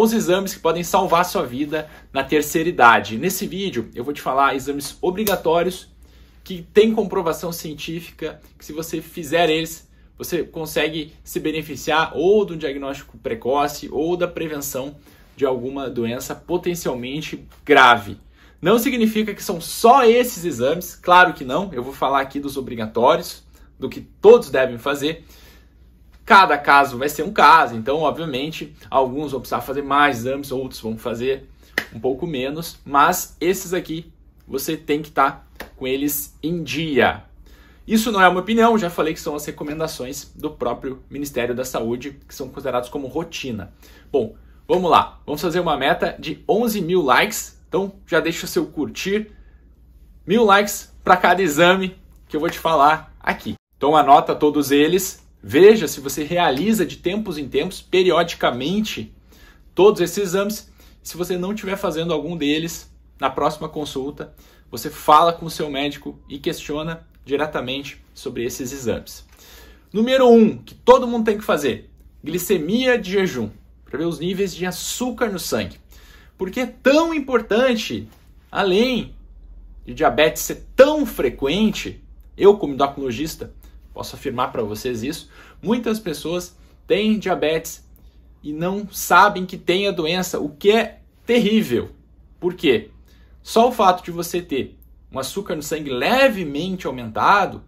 11 exames que podem salvar sua vida na terceira idade. Nesse vídeo eu vou te falar exames obrigatórios que têm comprovação científica, que se você fizer eles, você consegue se beneficiar ou do diagnóstico precoce ou da prevenção de alguma doença potencialmente grave. Não significa que são só esses exames, claro que não, eu vou falar aqui dos obrigatórios, do que todos devem fazer, Cada caso vai ser um caso, então, obviamente, alguns vão precisar fazer mais exames, outros vão fazer um pouco menos, mas esses aqui você tem que estar tá com eles em dia. Isso não é uma opinião, já falei que são as recomendações do próprio Ministério da Saúde, que são considerados como rotina. Bom, vamos lá, vamos fazer uma meta de 11 mil likes, então já deixa o seu curtir, mil likes para cada exame que eu vou te falar aqui. Então anota todos eles, Veja se você realiza de tempos em tempos, periodicamente, todos esses exames. Se você não estiver fazendo algum deles, na próxima consulta, você fala com o seu médico e questiona diretamente sobre esses exames. Número 1, um, que todo mundo tem que fazer: glicemia de jejum, para ver os níveis de açúcar no sangue. Porque é tão importante, além de diabetes ser tão frequente, eu, como endocrinologista, posso afirmar para vocês isso. Muitas pessoas têm diabetes e não sabem que tem a doença, o que é terrível. Por quê? Só o fato de você ter um açúcar no sangue levemente aumentado,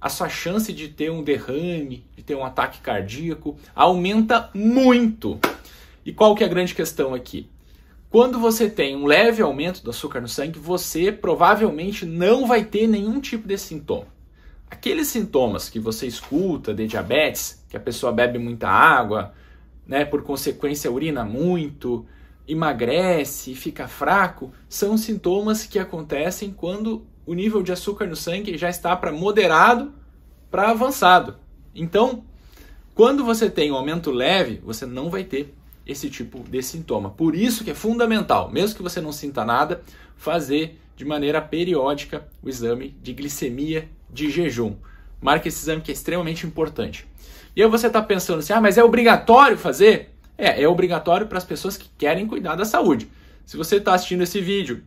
a sua chance de ter um derrame, de ter um ataque cardíaco, aumenta muito. E qual que é a grande questão aqui? Quando você tem um leve aumento do açúcar no sangue, você provavelmente não vai ter nenhum tipo de sintoma. Aqueles sintomas que você escuta de diabetes, que a pessoa bebe muita água, né, por consequência urina muito, emagrece, fica fraco, são sintomas que acontecem quando o nível de açúcar no sangue já está para moderado para avançado. Então, quando você tem um aumento leve, você não vai ter esse tipo de sintoma. Por isso que é fundamental, mesmo que você não sinta nada, fazer de maneira periódica o exame de glicemia de jejum. Marque esse exame que é extremamente importante. E aí você está pensando assim, ah, mas é obrigatório fazer? É, é obrigatório para as pessoas que querem cuidar da saúde. Se você está assistindo esse vídeo,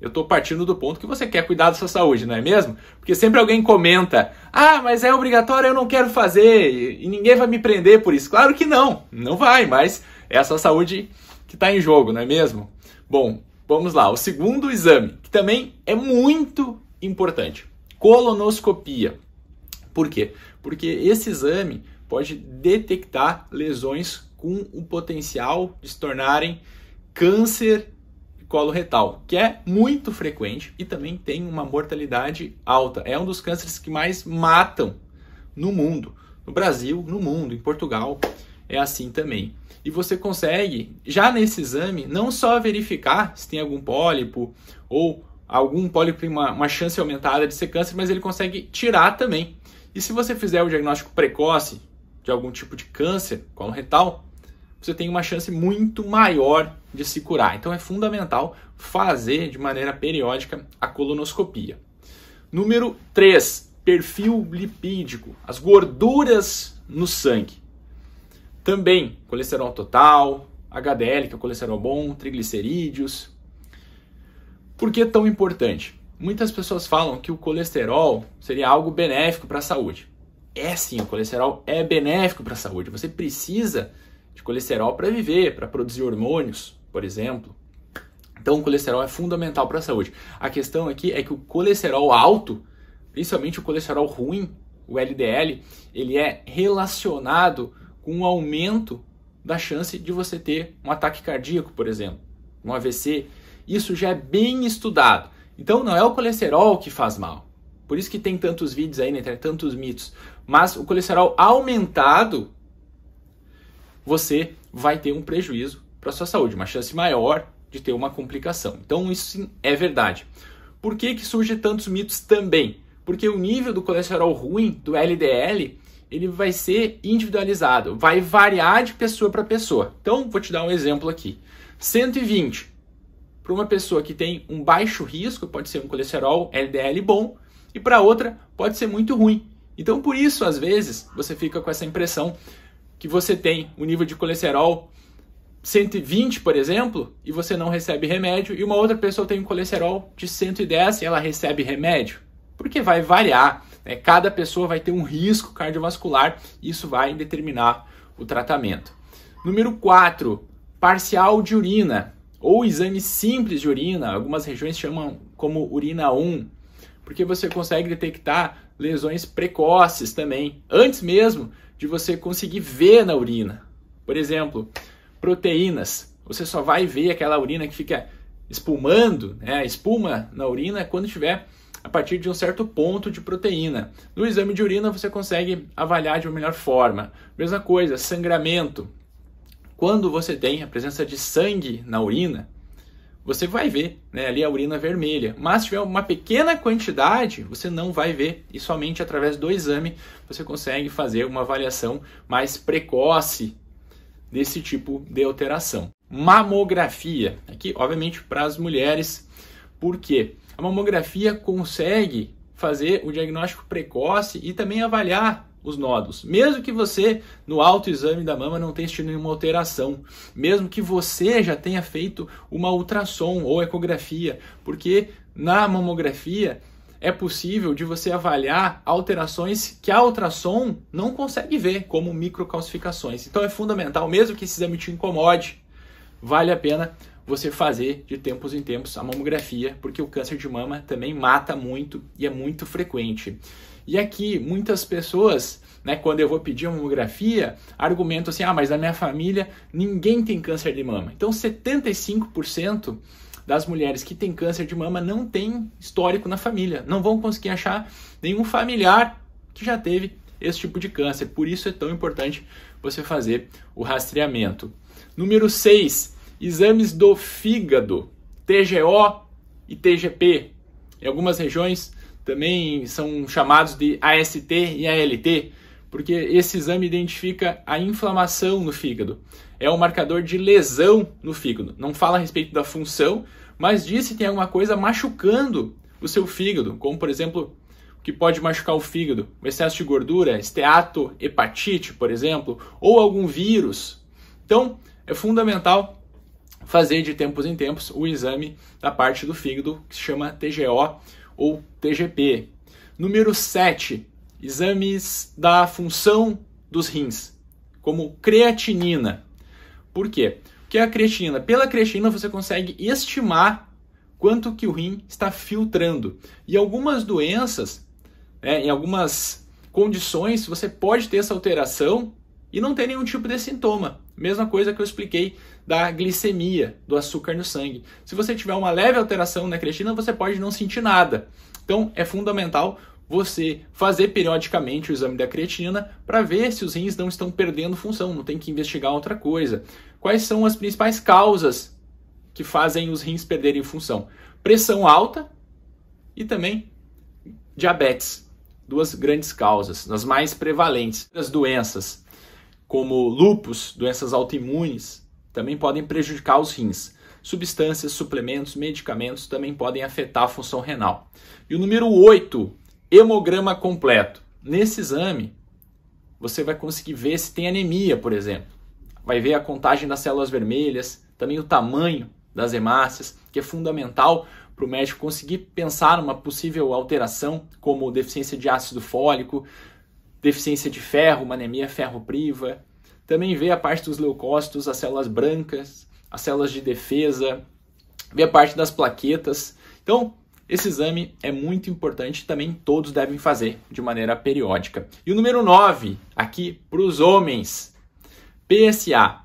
eu estou partindo do ponto que você quer cuidar da sua saúde, não é mesmo? Porque sempre alguém comenta, ah, mas é obrigatório, eu não quero fazer, e, e ninguém vai me prender por isso. Claro que não, não vai, mas é a sua saúde que está em jogo, não é mesmo? Bom, vamos lá, o segundo exame, que também é muito importante colonoscopia. Por quê? Porque esse exame pode detectar lesões com o potencial de se tornarem câncer colo retal, que é muito frequente e também tem uma mortalidade alta. É um dos cânceres que mais matam no mundo, no Brasil, no mundo, em Portugal é assim também. E você consegue, já nesse exame, não só verificar se tem algum pólipo ou algum pólipo tem uma, uma chance aumentada de ser câncer, mas ele consegue tirar também. E se você fizer o diagnóstico precoce de algum tipo de câncer, retal, você tem uma chance muito maior de se curar. Então é fundamental fazer de maneira periódica a colonoscopia. Número 3, perfil lipídico, as gorduras no sangue. Também colesterol total, HDL, que é o colesterol bom, triglicerídeos, por que tão importante? Muitas pessoas falam que o colesterol seria algo benéfico para a saúde. É sim, o colesterol é benéfico para a saúde. Você precisa de colesterol para viver, para produzir hormônios, por exemplo. Então, o colesterol é fundamental para a saúde. A questão aqui é que o colesterol alto, principalmente o colesterol ruim, o LDL, ele é relacionado com o um aumento da chance de você ter um ataque cardíaco, por exemplo, um AVC, isso já é bem estudado. Então não é o colesterol que faz mal. Por isso que tem tantos vídeos aí, né? Tem tantos mitos. Mas o colesterol aumentado, você vai ter um prejuízo para sua saúde, uma chance maior de ter uma complicação. Então isso sim é verdade. Por que que surge tantos mitos também? Porque o nível do colesterol ruim, do LDL, ele vai ser individualizado, vai variar de pessoa para pessoa. Então vou te dar um exemplo aqui. 120 para uma pessoa que tem um baixo risco, pode ser um colesterol LDL bom, e para outra pode ser muito ruim. Então, por isso, às vezes, você fica com essa impressão que você tem um nível de colesterol 120, por exemplo, e você não recebe remédio, e uma outra pessoa tem um colesterol de 110 e ela recebe remédio. Porque vai variar, né? cada pessoa vai ter um risco cardiovascular, e isso vai determinar o tratamento. Número 4, parcial de urina. Ou exame simples de urina, algumas regiões chamam como urina 1, porque você consegue detectar lesões precoces também, antes mesmo de você conseguir ver na urina. Por exemplo, proteínas. Você só vai ver aquela urina que fica espumando, né? espuma na urina quando tiver a partir de um certo ponto de proteína. No exame de urina você consegue avaliar de uma melhor forma. Mesma coisa, sangramento. Quando você tem a presença de sangue na urina, você vai ver né, ali a urina vermelha. Mas se tiver uma pequena quantidade, você não vai ver. E somente através do exame você consegue fazer uma avaliação mais precoce desse tipo de alteração. Mamografia, aqui obviamente para as mulheres, porque a mamografia consegue fazer o diagnóstico precoce e também avaliar os nódulos. Mesmo que você no autoexame da mama não tenha tido nenhuma alteração, mesmo que você já tenha feito uma ultrassom ou ecografia, porque na mamografia é possível de você avaliar alterações que a ultrassom não consegue ver, como microcalcificações. Então é fundamental, mesmo que esse exame te incomode, vale a pena você fazer de tempos em tempos a mamografia, porque o câncer de mama também mata muito e é muito frequente. E aqui muitas pessoas, né, quando eu vou pedir a mamografia, argumentam assim: "Ah, mas na minha família ninguém tem câncer de mama". Então, 75% das mulheres que têm câncer de mama não tem histórico na família, não vão conseguir achar nenhum familiar que já teve esse tipo de câncer. Por isso é tão importante você fazer o rastreamento. Número 6, Exames do fígado, TGO e TGP. Em algumas regiões também são chamados de AST e ALT, porque esse exame identifica a inflamação no fígado. É um marcador de lesão no fígado. Não fala a respeito da função, mas diz se tem alguma coisa machucando o seu fígado, como por exemplo, o que pode machucar o fígado, o excesso de gordura, esteatohepatite, por exemplo, ou algum vírus. Então, é fundamental fazer de tempos em tempos o exame da parte do fígado que se chama TGO ou TGP. Número 7, exames da função dos rins, como creatinina. Por quê? Porque a creatinina, pela creatinina você consegue estimar quanto que o rim está filtrando. E algumas doenças, né, em algumas condições, você pode ter essa alteração e não tem nenhum tipo de sintoma. Mesma coisa que eu expliquei da glicemia, do açúcar no sangue. Se você tiver uma leve alteração na creatina, você pode não sentir nada. Então é fundamental você fazer periodicamente o exame da creatina para ver se os rins não estão perdendo função, não tem que investigar outra coisa. Quais são as principais causas que fazem os rins perderem função? Pressão alta e também diabetes. Duas grandes causas, as mais prevalentes das doenças como lupus, doenças autoimunes, também podem prejudicar os rins. Substâncias, suplementos, medicamentos também podem afetar a função renal. E o número 8, hemograma completo. Nesse exame, você vai conseguir ver se tem anemia, por exemplo. Vai ver a contagem das células vermelhas, também o tamanho das hemácias, que é fundamental para o médico conseguir pensar numa possível alteração, como deficiência de ácido fólico, deficiência de ferro, uma anemia ferropriva. Também vê a parte dos leucócitos, as células brancas, as células de defesa, vê a parte das plaquetas. Então, esse exame é muito importante também todos devem fazer de maneira periódica. E o número 9, aqui para os homens, PSA.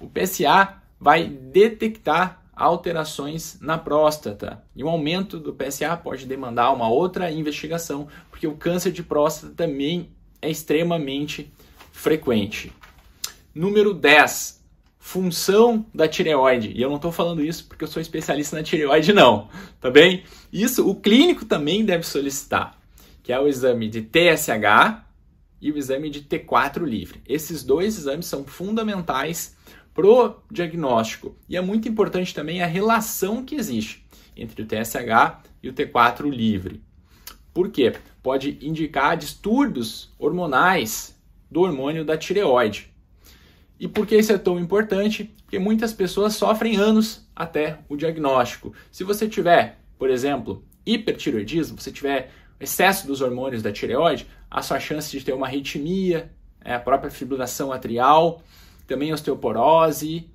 O PSA vai detectar alterações na próstata. E o aumento do PSA pode demandar uma outra investigação, porque o câncer de próstata também é extremamente frequente. Número 10, função da tireoide. E eu não estou falando isso porque eu sou especialista na tireoide, não, tá bem? Isso o clínico também deve solicitar, que é o exame de TSH e o exame de T4 livre. Esses dois exames são fundamentais pro diagnóstico. E é muito importante também a relação que existe entre o TSH e o T4 livre. Por quê? pode indicar distúrbios hormonais do hormônio da tireoide. E por que isso é tão importante? Porque muitas pessoas sofrem anos até o diagnóstico. Se você tiver, por exemplo, hipertireoidismo, se tiver excesso dos hormônios da tireoide, a sua chance de ter uma arritmia, né, a própria fibrilação atrial, também osteoporose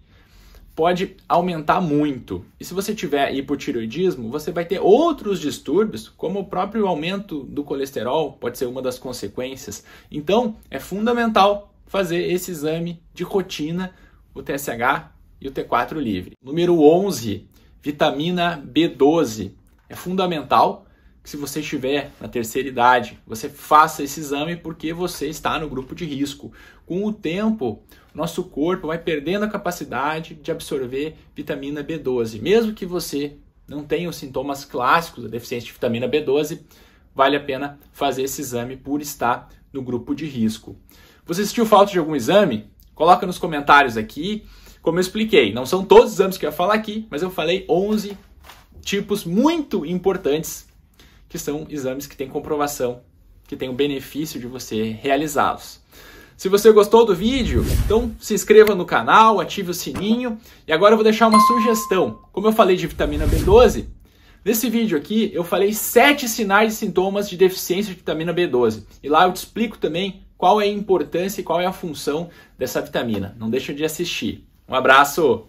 pode aumentar muito. E se você tiver hipotiroidismo, você vai ter outros distúrbios, como o próprio aumento do colesterol, pode ser uma das consequências. Então, é fundamental fazer esse exame de rotina, o TSH e o T4 livre. Número 11, vitamina B12. É fundamental que se você estiver na terceira idade, você faça esse exame porque você está no grupo de risco. Com o tempo, nosso corpo vai perdendo a capacidade de absorver vitamina B12. Mesmo que você não tenha os sintomas clássicos da deficiência de vitamina B12, vale a pena fazer esse exame por estar no grupo de risco. Você sentiu falta de algum exame? Coloca nos comentários aqui. Como eu expliquei, não são todos os exames que eu ia falar aqui, mas eu falei 11 tipos muito importantes que são exames que têm comprovação, que têm o benefício de você realizá-los. Se você gostou do vídeo, então se inscreva no canal, ative o sininho. E agora eu vou deixar uma sugestão. Como eu falei de vitamina B12, nesse vídeo aqui eu falei sete sinais e sintomas de deficiência de vitamina B12. E lá eu te explico também qual é a importância e qual é a função dessa vitamina. Não deixa de assistir. Um abraço!